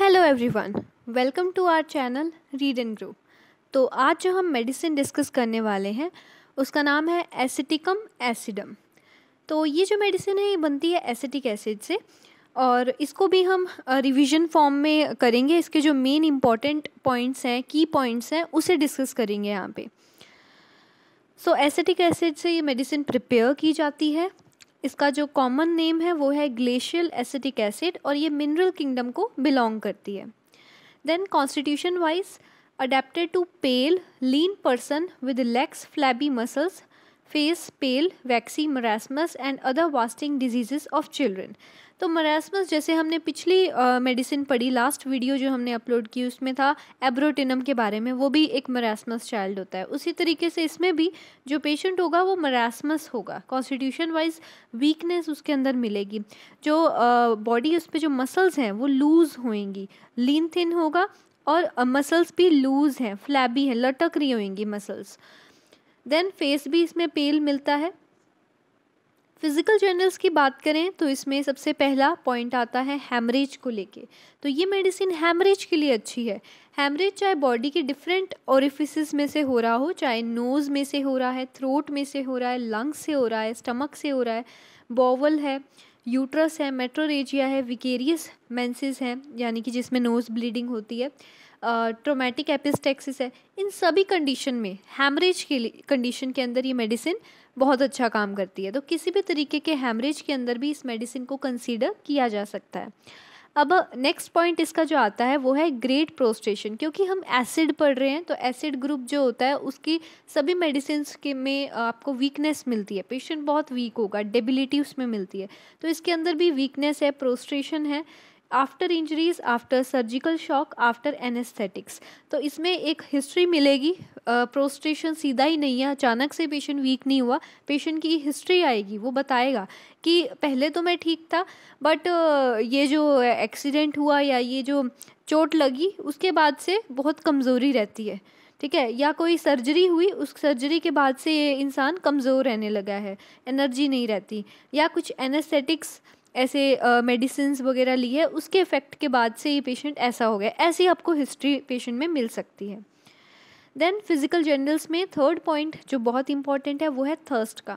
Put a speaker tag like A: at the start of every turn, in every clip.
A: Hello everyone welcome to our channel read and grow तो आज जो हम मेडिसिन डिस्कस करने वाले हैं उसका नाम है एसिटिकम एसिडम तो ये जो मेडिसिन है ये बनती है एसिटिक एसिड से और इसको भी हम रिवीजन फॉर्म में करेंगे इसके जो मेन इम्पॉर्टेंट पॉइंट्स हैं की पॉइंट्स हैं उसे डिस्कस करेंगे यहाँ पे सो एसिटिक एसिड से ये मेडिसिन प्रिपेयर की जाती है इसका जो कॉमन नेम है वो है ग्लेशियल एसिटिक एसिड और ये मिनरल किंगडम को बिलोंग करती है then constitution wise adapted to pale lean person with legs flabby muscles face pale, waxy marasmus and other wasting diseases of children. तो मरासमस जैसे हमने पिछली मेडिसिन uh, पढ़ी लास्ट वीडियो जो हमने अपलोड की उसमें था एब्रोटिनम के बारे में वो भी एक मरासमस चाइल्ड होता है उसी तरीके से इसमें भी जो पेशेंट होगा वो मरासमस होगा कॉन्स्टिट्यूशन वाइज वीकनेस उसके अंदर मिलेगी जो बॉडी uh, उस पर जो मसल्स हैं वो लूज़ होएंगी लीन थिन होगा और मसल्स uh, भी लूज़ हैं फ्लैबी हैं लटक रही होंगी मसल्स देन फेस भी इसमें पेल मिलता है फिज़िकल जर्नल्स की बात करें तो इसमें सबसे पहला पॉइंट आता है हेमरेज को लेके तो ये मेडिसिन हेमरेज के लिए अच्छी है हेमरेज चाहे बॉडी के डिफरेंट ऑरिफिस में से हो रहा हो चाहे नोज़ में से हो रहा है थ्रोट में से हो रहा है लंग्स से हो रहा है स्टमक से हो रहा है बॉवल है यूट्रस है मेट्रोरेजिया है विकेरियस मेंसेस हैं यानी कि जिसमें नोज़ ब्लीडिंग होती है ट्रोमेटिक एपिस्टेक्सिस है इन सभी कंडीशन में हैमरेज के लिए कंडीशन के अंदर ये मेडिसिन बहुत अच्छा काम करती है तो किसी भी तरीके के हैमरेज के अंदर भी इस मेडिसिन को कंसीडर किया जा सकता है अब नेक्स्ट पॉइंट इसका जो आता है वो है ग्रेट प्रोस्टेशन क्योंकि हम एसिड पढ़ रहे हैं तो एसिड ग्रुप जो होता है उसकी सभी मेडिसिन के में आपको वीकनेस मिलती है पेशेंट बहुत वीक होगा डेबिलिटी उसमें मिलती है तो इसके अंदर भी वीकनेस है प्रोस्टेशन है after injuries after surgical shock after anaesthetics तो इसमें एक हिस्ट्री मिलेगी प्रोस्टेशन सीधा ही नहीं है अचानक से पेशेंट वीक नहीं हुआ पेशेंट की हिस्ट्री आएगी वो बताएगा कि पहले तो मैं ठीक था बट ये जो एक्सीडेंट हुआ या ये जो चोट लगी उसके बाद से बहुत कमज़ोरी रहती है ठीक है या कोई सर्जरी हुई उस सर्जरी के बाद से ये इंसान कमज़ोर रहने लगा है एनर्जी नहीं रहती या कुछ एनेस्थेटिक्स ऐसे मेडिसिन वगैरह ली है उसके इफ़ेक्ट के बाद से ये पेशेंट ऐसा हो गया ऐसी आपको हिस्ट्री पेशेंट में मिल सकती है देन फिजिकल जर्नल्स में थर्ड पॉइंट जो बहुत इंपॉर्टेंट है वो है थर्स्ट का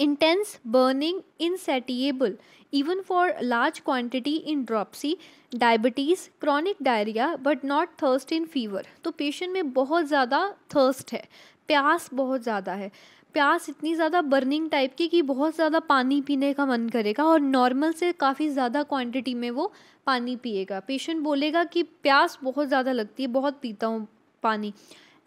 A: intense burning insatiable even for large quantity in dropsy diabetes chronic diarrhoea but not thirst in fever तो पेशेंट में बहुत ज़्यादा थर्स्ट है प्यास बहुत ज़्यादा है प्यास इतनी ज़्यादा बर्निंग टाइप की कि बहुत ज़्यादा पानी पीने का मन करेगा और नॉर्मल से काफ़ी ज़्यादा क्वांटिटी में वो पानी पिएगा पेशेंट बोलेगा कि प्यास बहुत ज़्यादा लगती है बहुत पीता हूँ पानी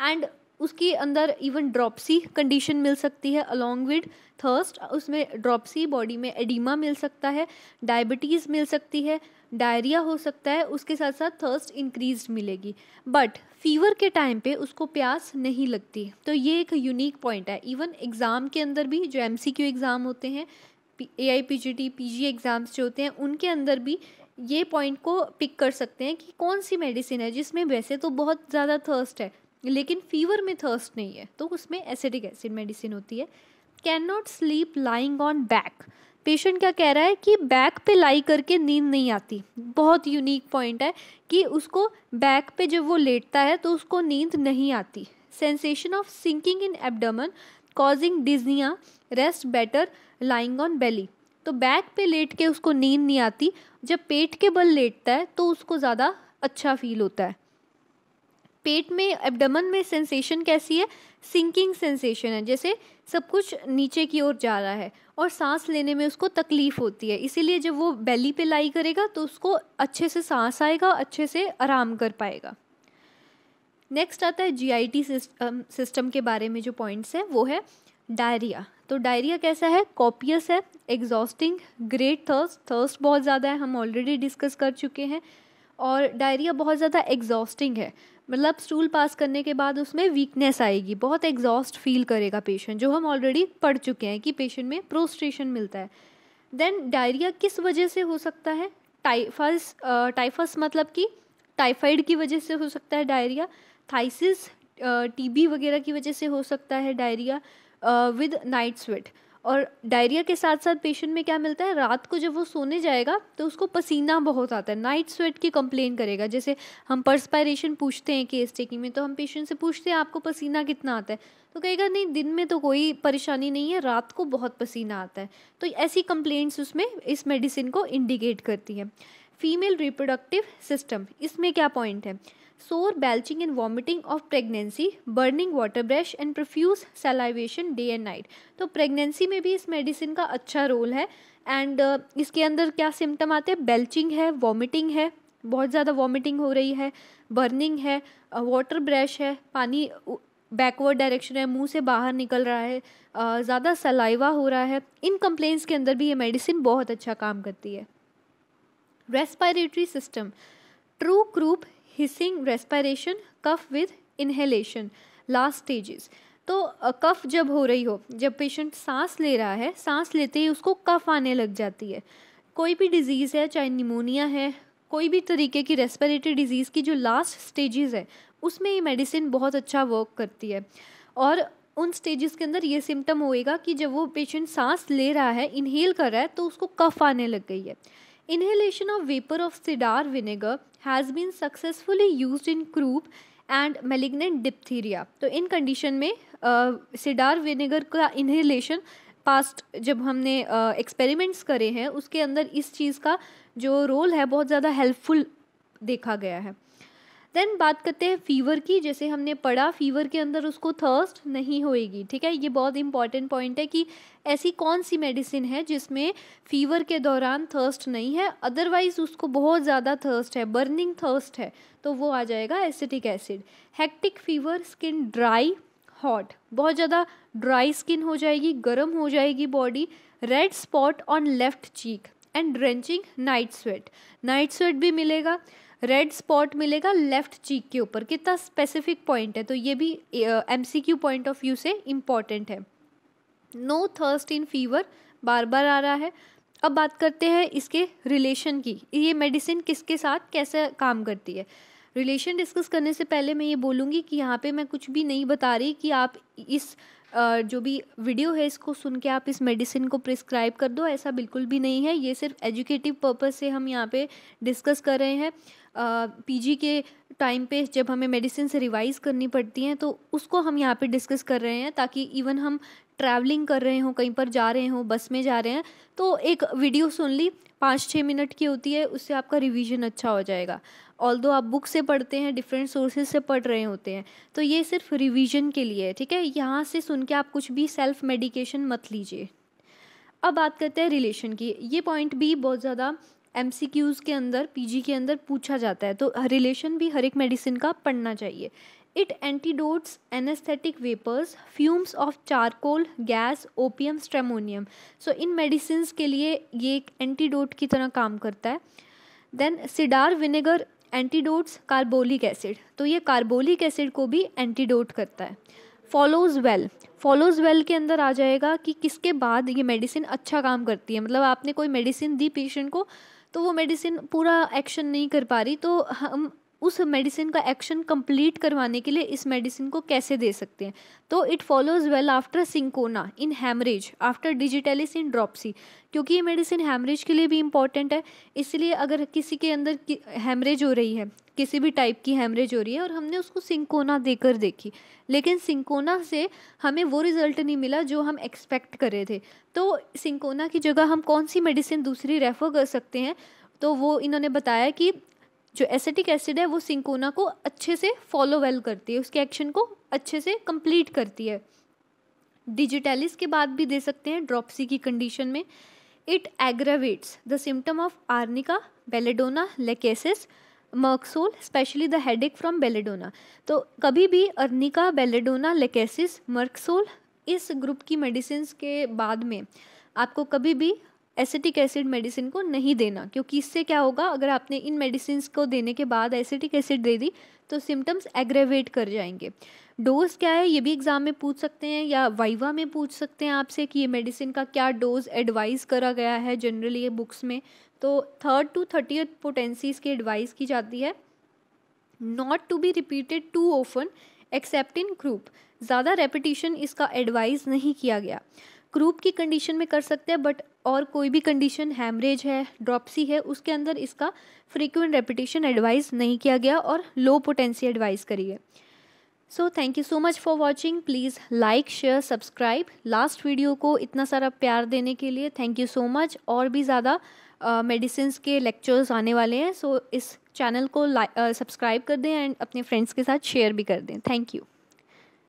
A: एंड उसके अंदर इवन ड्रॉपसी कंडीशन मिल सकती है अलॉन्ग विद थर्स्ट उसमें ड्रॉपसी बॉडी में एडिमा मिल सकता है डायबिटीज़ मिल सकती है डायरिया हो सकता है उसके साथ साथ थर्स्ट इंक्रीज मिलेगी बट फीवर के टाइम पे उसको प्यास नहीं लगती तो ये एक यूनिक पॉइंट है इवन एग्ज़ाम के अंदर भी जो एम एग्ज़ाम होते हैं A I P G T P G exams जो होते हैं उनके अंदर भी ये पॉइंट को पिक कर सकते हैं कि कौन सी मेडिसिन है जिसमें वैसे तो बहुत ज़्यादा थर्स्ट है लेकिन फीवर में थर्स्ट नहीं है तो उसमें एसिडिक एसिड मेडिसिन होती है can not sleep lying on back patient क्या कह रहा है कि बैक पे लाई करके नींद नहीं आती बहुत यूनिक पॉइंट है कि उसको बैक पे जब वो लेटता है तो उसको नींद नहीं आती sensation of sinking in abdomen causing dyspnoea rest better lying on belly तो बैक पे लेट के उसको नींद नहीं आती जब पेट के बल लेटता है तो उसको ज़्यादा अच्छा फील होता है पेट में एबडमन में सेंसेशन कैसी है सिंकिंग सेंसेशन है जैसे सब कुछ नीचे की ओर जा रहा है और सांस लेने में उसको तकलीफ़ होती है इसीलिए जब वो बेली पे लाई करेगा तो उसको अच्छे से सांस आएगा अच्छे से आराम कर पाएगा नेक्स्ट आता है जीआईटी सिस्टम सिस्टम के बारे में जो पॉइंट्स हैं वो है डायरिया तो डायरिया कैसा है कॉपियस है एग्जॉस्टिंग ग्रेट थर्स थर्स्ट बहुत ज़्यादा है हम ऑलरेडी डिस्कस कर चुके हैं और डायरिया बहुत ज़्यादा एग्जॉस्टिंग है मतलब स्टूल पास करने के बाद उसमें वीकनेस आएगी बहुत एग्जॉस्ट फील करेगा पेशेंट जो हम ऑलरेडी पढ़ चुके हैं कि पेशेंट में प्रोस्ट्रेशन मिलता है देन डायरिया किस वजह से हो सकता है टाइफस टाइफस मतलब कि टाइफाइड की वजह से हो सकता है डायरिया थाइसिस टीबी वगैरह की वजह से हो सकता है डायरिया विद नाइट स्वेट और डायरिया के साथ साथ पेशेंट में क्या मिलता है रात को जब वो सोने जाएगा तो उसको पसीना बहुत आता है नाइट स्वेट की कंप्लेन करेगा जैसे हम पर्सपायरेशन पूछते हैं केस टेकिंग में तो हम पेशेंट से पूछते हैं आपको पसीना कितना आता है तो कहेगा नहीं दिन में तो कोई परेशानी नहीं है रात को बहुत पसीना आता है तो ऐसी कंप्लेंट्स उसमें इस मेडिसिन को इंडिकेट करती है फीमेल रिप्रोडक्टिव सिस्टम इसमें क्या पॉइंट है sour belching and vomiting of pregnancy burning water brash and profuse salivation day and night तो प्रेगनेंसी में भी इस मेडिसिन का अच्छा रोल है एंड uh, इसके अंदर क्या सिम्टम आते हैं बेल्चिंग है वॉमिटिंग है बहुत ज़्यादा वॉमिटिंग हो रही है बर्निंग है वाटर uh, ब्रश है पानी बैकवर्ड डायरेक्शन है मुंह से बाहर निकल रहा है uh, ज़्यादा सलाइवा हो रहा है इन कंप्लेंट्स के अंदर भी ये मेडिसिन बहुत अच्छा काम करती है respiratory system true croup hissing respiration cough with inhalation last stages तो कफ जब हो रही हो जब पेशेंट सांस ले रहा है सांस लेते ही उसको कफ आने लग जाती है कोई भी डिजीज़ है चाहे निमोनिया है कोई भी तरीके की रेस्पिरेटरी डिजीज़ की जो लास्ट स्टेजेस है उसमें ये मेडिसिन बहुत अच्छा वर्क करती है और उन स्टेजेस के अंदर ये सिम्टम होएगा कि जब वो पेशेंट सांस ले रहा है इनहेल कर रहा है तो उसको कफ आने लग गई है Inhalation of vapor of cedar vinegar has been successfully used in croup and malignant diphtheria तो इन कंडीशन में सिडार विनेगर का इन्हेलेशन पास्ट जब हमने एक्सपेरिमेंट्स करे हैं उसके अंदर इस चीज़ का जो रोल है बहुत ज़्यादा हेल्पफुल देखा गया है देन बात करते हैं फीवर की जैसे हमने पढ़ा फीवर के अंदर उसको थर्स्ट नहीं होएगी ठीक है ये बहुत इंपॉर्टेंट पॉइंट है कि ऐसी कौन सी मेडिसिन है जिसमें फीवर के दौरान थर्स्ट नहीं है अदरवाइज उसको बहुत ज़्यादा थर्स्ट है बर्निंग थर्स्ट है तो वो आ जाएगा acetic acid hectic fever skin dry hot बहुत ज़्यादा ड्राई स्किन हो जाएगी गर्म हो जाएगी body red spot on left cheek and drenching night sweat night sweat भी मिलेगा रेड स्पॉट मिलेगा लेफ्ट चीक के ऊपर कितना स्पेसिफिक पॉइंट है तो ये भी M C Q point of view से इम्पॉर्टेंट है नो थर्स्ट इन फीवर बार बार आ रहा है अब बात करते हैं इसके रिलेशन की ये मेडिसिन किसके साथ कैसे काम करती है रिलेशन डिस्कस करने से पहले मैं ये बोलूँगी कि यहाँ पे मैं कुछ भी नहीं बता रही कि आप इस जो भी वीडियो है इसको सुन के आप इस मेडिसिन को प्रिस्क्राइब कर दो ऐसा बिल्कुल भी नहीं है ये सिर्फ एजुकेटिव पर्पज़ से हम यहाँ पे डिस्कस कर रहे हैं पीजी के टाइम पे जब हमें मेडिसिन से रिवाइज़ करनी पड़ती हैं तो उसको हम यहाँ पे डिस्कस कर रहे हैं ताकि इवन हम ट्रैवलिंग कर रहे हों कहीं पर जा रहे हों बस में जा रहे हैं तो एक वीडियो सुन ली पाँच छः मिनट की होती है उससे आपका रिवीजन अच्छा हो जाएगा ऑल दो आप बुक से पढ़ते हैं डिफरेंट सोर्सेज से पढ़ रहे होते हैं तो ये सिर्फ रिवीजन के लिए है ठीक है यहाँ से सुन के आप कुछ भी सेल्फ मेडिकेशन मत लीजिए अब बात करते हैं रिलेशन की ये पॉइंट भी बहुत ज़्यादा एम सी क्यूज़ के अंदर पी जी के अंदर पूछा जाता है तो रिलेशन भी हर एक मेडिसिन का पढ़ना चाहिए it antidotes anaesthetic vapours fumes of charcoal gas opium stramonium so इन मेडिसिन के लिए ये एक एंटीडोट की तरह काम करता है then cider vinegar antidotes carbolic acid तो ये कार्बोलिक एसिड को भी एंटीडोट करता है फॉलोज वेल फॉलोज वेल के अंदर आ जाएगा कि किसके बाद ये मेडिसिन अच्छा काम करती है मतलब आपने कोई मेडिसिन दी पेशेंट को तो वो मेडिसिन पूरा एक्शन नहीं कर पा रही तो हम उस मेडिसिन का एक्शन कंप्लीट करवाने के लिए इस मेडिसिन को कैसे दे सकते हैं तो it follows well after cinchona in haemorrhage after digitalis in dropsy क्योंकि ये मेडिसिन हैमरेज के लिए भी इम्पॉर्टेंट है इसलिए अगर किसी के अंदर हैमरेज हो रही है किसी भी टाइप की हैमरेज हो रही है और हमने उसको सिंकोना देकर देखी लेकिन सिंकोना से हमें वो रिज़ल्ट नहीं मिला जो हम एक्सपेक्ट कर रहे थे तो सिंकोना की जगह हम कौन सी मेडिसिन दूसरी रेफ़र कर सकते हैं तो वो इन्होंने बताया कि जो एसेटिक एसिड है वो सिंकोना को अच्छे से फॉलो वेल करती है उसके एक्शन को अच्छे से कंप्लीट करती है डिजिटेलिस के बाद भी दे सकते हैं ड्रॉपसी की कंडीशन में it aggravates the symptom of arnica belladonna lachesis merc sol specially the headache from belladonna तो कभी भी अर्निका बेलेडोना लेकेसिस मर्कसोल इस ग्रुप की मेडिसिन के बाद में आपको कभी भी एसिटिक एसिड मेडिसिन को नहीं देना क्योंकि इससे क्या होगा अगर आपने इन मेडिसिन को देने के बाद एसिटिक एसिड दे दी तो सिम्टम्स एग्रेवेट कर जाएंगे डोज क्या है ये भी एग्ज़ाम में पूछ सकते हैं या वाइवा में पूछ सकते हैं आपसे कि ये मेडिसिन का क्या डोज एडवाइस करा गया है जनरली ये बुक्स में तो थर्ड टू थर्टी पोटेंसीज की एडवाइस की जाती है not to be repeated too often except in group ज़्यादा रेपिटिशन इसका एडवाइस नहीं किया गया क्रूप की कंडीशन में कर सकते हैं बट और कोई भी कंडीशन हैमरेज है ड्रॉपसी है उसके अंदर इसका फ्रीक्वेंट रेपिटेशन एडवाइस नहीं किया गया और लो पोटेंसी एडवाइस करी है so thank you so much for watching please like share subscribe last video को इतना सारा प्यार देने के लिए थैंक यू सो मच और भी ज़्यादा मेडिसिन uh, के लेक्चर्स आने वाले हैं सो so, इस चैनल को सब्सक्राइब uh, कर दें एंड अपने फ्रेंड्स के साथ शेयर भी कर दें थैंक यू